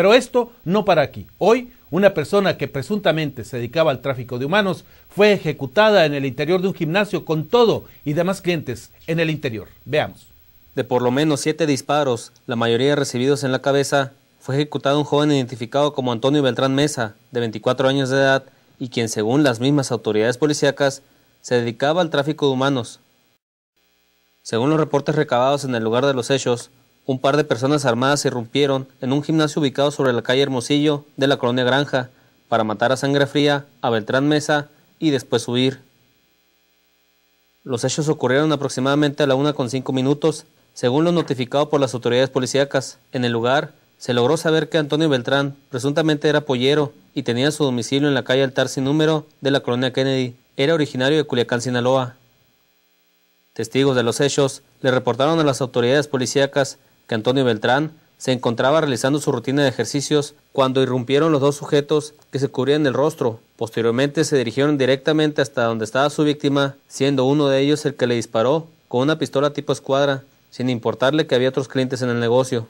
Pero esto no para aquí. Hoy, una persona que presuntamente se dedicaba al tráfico de humanos fue ejecutada en el interior de un gimnasio con todo y demás clientes en el interior. Veamos. De por lo menos siete disparos, la mayoría recibidos en la cabeza, fue ejecutado un joven identificado como Antonio Beltrán Mesa, de 24 años de edad, y quien, según las mismas autoridades policíacas, se dedicaba al tráfico de humanos. Según los reportes recabados en el lugar de los hechos, un par de personas armadas se irrumpieron en un gimnasio ubicado sobre la calle Hermosillo de la colonia Granja para matar a sangre fría a Beltrán Mesa y después huir. Los hechos ocurrieron aproximadamente a la con cinco minutos, según lo notificado por las autoridades policíacas. En el lugar, se logró saber que Antonio Beltrán presuntamente era pollero y tenía su domicilio en la calle Altar sin número de la colonia Kennedy. Era originario de Culiacán, Sinaloa. Testigos de los hechos le reportaron a las autoridades policíacas que Antonio Beltrán se encontraba realizando su rutina de ejercicios cuando irrumpieron los dos sujetos que se cubrían el rostro. Posteriormente se dirigieron directamente hasta donde estaba su víctima, siendo uno de ellos el que le disparó con una pistola tipo escuadra, sin importarle que había otros clientes en el negocio.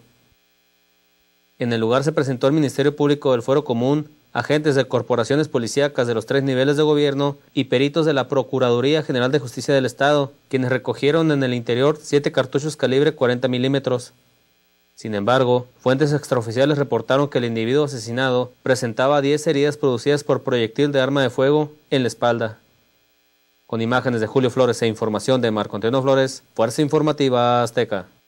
En el lugar se presentó el Ministerio Público del Fuero Común, agentes de corporaciones policíacas de los tres niveles de gobierno y peritos de la Procuraduría General de Justicia del Estado, quienes recogieron en el interior siete cartuchos calibre 40 milímetros. Sin embargo, fuentes extraoficiales reportaron que el individuo asesinado presentaba 10 heridas producidas por proyectil de arma de fuego en la espalda. Con imágenes de Julio Flores e información de Marco Antonio Flores, Fuerza Informativa Azteca.